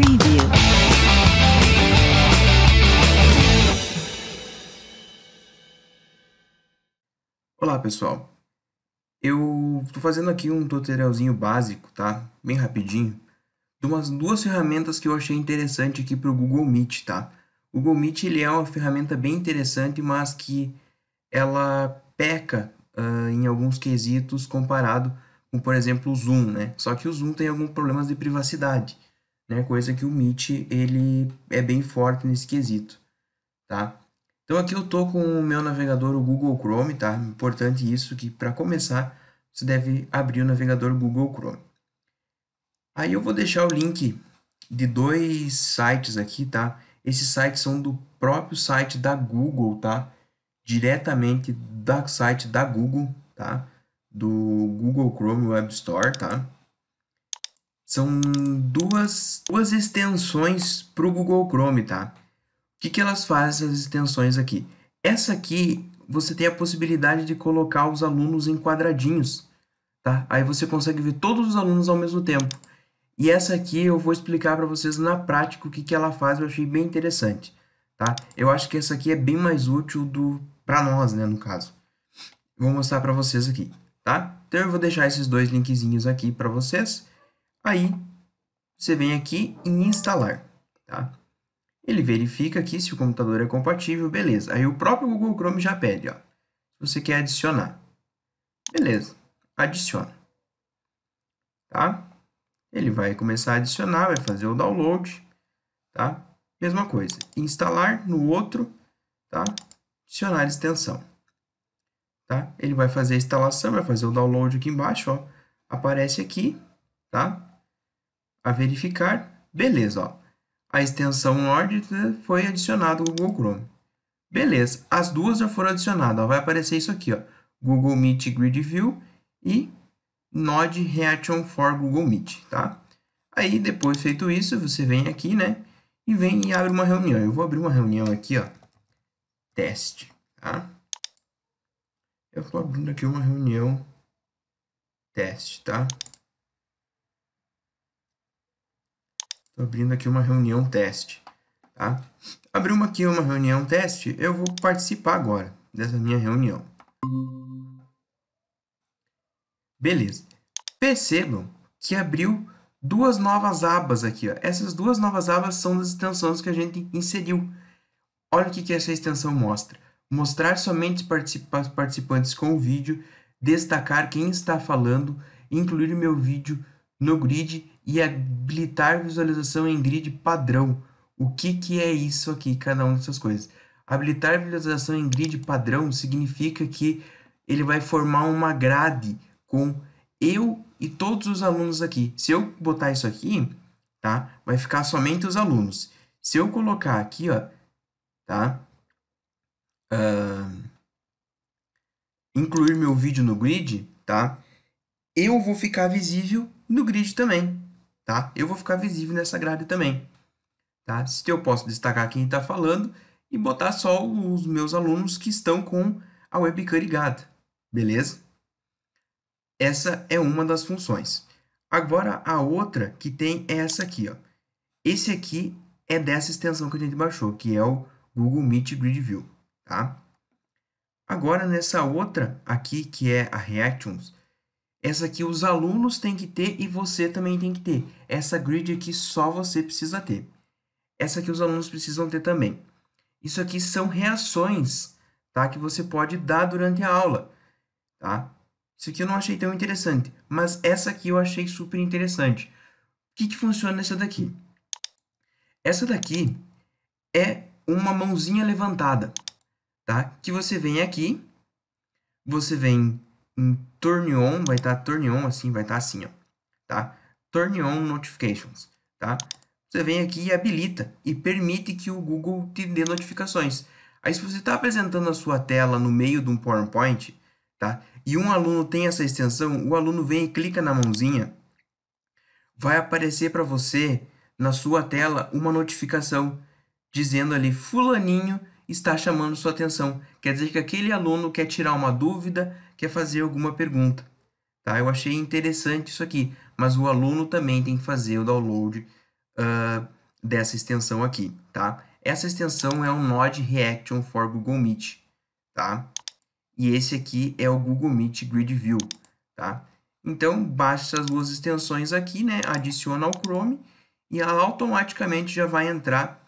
Preview. Olá pessoal, eu estou fazendo aqui um tutorialzinho básico, tá? Bem rapidinho, de umas duas ferramentas que eu achei interessante aqui para o Google Meet, tá? O Google Meet ele é uma ferramenta bem interessante, mas que ela peca uh, em alguns quesitos comparado com, por exemplo, o Zoom, né? Só que o Zoom tem alguns problemas de privacidade né? Coisa que o Meet ele é bem forte nesse quesito, tá? Então aqui eu tô com o meu navegador, o Google Chrome, tá? Importante isso, que para começar, você deve abrir o navegador Google Chrome. Aí eu vou deixar o link de dois sites aqui, tá? Esses sites são do próprio site da Google, tá? Diretamente do site da Google, tá? Do Google Chrome Web Store, tá? São duas, duas extensões para o Google Chrome, tá? O que, que elas fazem, essas extensões aqui? Essa aqui, você tem a possibilidade de colocar os alunos em quadradinhos, tá? Aí você consegue ver todos os alunos ao mesmo tempo. E essa aqui eu vou explicar para vocês na prática o que, que ela faz, eu achei bem interessante, tá? Eu acho que essa aqui é bem mais útil do para nós, né, no caso. Vou mostrar para vocês aqui, tá? Então eu vou deixar esses dois linkzinhos aqui para vocês. Aí, você vem aqui em instalar, tá? Ele verifica aqui se o computador é compatível, beleza. Aí o próprio Google Chrome já pede, ó. Se você quer adicionar. Beleza, adiciona. Tá? Ele vai começar a adicionar, vai fazer o download, tá? Mesma coisa, instalar no outro, tá? Adicionar extensão. Tá? Ele vai fazer a instalação, vai fazer o download aqui embaixo, ó. Aparece aqui, tá? A verificar. Beleza, ó. A extensão Nord né, foi adicionada ao Google Chrome. Beleza, as duas já foram adicionadas. Ó. Vai aparecer isso aqui, ó. Google Meet Grid View e Node Reaction for Google Meet, tá? Aí, depois feito isso, você vem aqui, né? E vem e abre uma reunião. Eu vou abrir uma reunião aqui, ó. Teste, tá? Eu tô abrindo aqui uma reunião teste, tá? Estou abrindo aqui uma reunião teste. Tá? Abriu uma aqui uma reunião teste, eu vou participar agora dessa minha reunião. Beleza. Percebam que abriu duas novas abas aqui. Ó. Essas duas novas abas são das extensões que a gente inseriu. Olha o que, que essa extensão mostra. Mostrar somente participa participantes com o vídeo, destacar quem está falando, incluir o meu vídeo no grid e habilitar visualização em grid padrão. O que, que é isso aqui, cada uma dessas coisas? Habilitar visualização em grid padrão significa que ele vai formar uma grade com eu e todos os alunos aqui. Se eu botar isso aqui, tá? Vai ficar somente os alunos. Se eu colocar aqui, ó, tá? Uh, incluir meu vídeo no grid, tá? Eu vou ficar visível no grid também tá? Eu vou ficar visível nessa grade também, tá? Se eu posso destacar quem está falando e botar só os meus alunos que estão com a webcam ligada, beleza? Essa é uma das funções. Agora, a outra que tem é essa aqui, ó. Esse aqui é dessa extensão que a gente baixou, que é o Google Meet Grid View, tá? Agora, nessa outra aqui, que é a Reactions, essa aqui os alunos têm que ter e você também tem que ter. Essa grid aqui só você precisa ter. Essa aqui os alunos precisam ter também. Isso aqui são reações tá? que você pode dar durante a aula. Tá? Isso aqui eu não achei tão interessante, mas essa aqui eu achei super interessante. O que, que funciona nessa daqui? Essa daqui é uma mãozinha levantada, tá? Que você vem aqui, você vem em turn on, vai estar tá turn on assim, vai estar tá assim, ó, tá? Turn on notifications, tá? Você vem aqui e habilita e permite que o Google te dê notificações. Aí se você está apresentando a sua tela no meio de um PowerPoint, tá? E um aluno tem essa extensão, o aluno vem e clica na mãozinha, vai aparecer para você na sua tela uma notificação dizendo ali fulaninho está chamando sua atenção. Quer dizer que aquele aluno quer tirar uma dúvida, quer fazer alguma pergunta. Tá? Eu achei interessante isso aqui, mas o aluno também tem que fazer o download uh, dessa extensão aqui. Tá? Essa extensão é o Node Reaction for Google Meet. Tá? E esse aqui é o Google Meet Grid View. Tá? Então, baixa essas duas extensões aqui, né? adiciona ao Chrome e ela automaticamente já vai entrar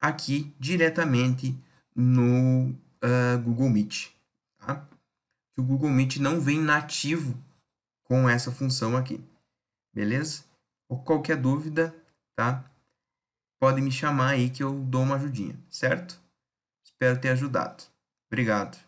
aqui diretamente no uh, Google Meet. Tá? Que o Google Meet não vem nativo com essa função aqui. Beleza? Ou qualquer dúvida, tá? Podem me chamar aí que eu dou uma ajudinha, certo? Espero ter ajudado. Obrigado.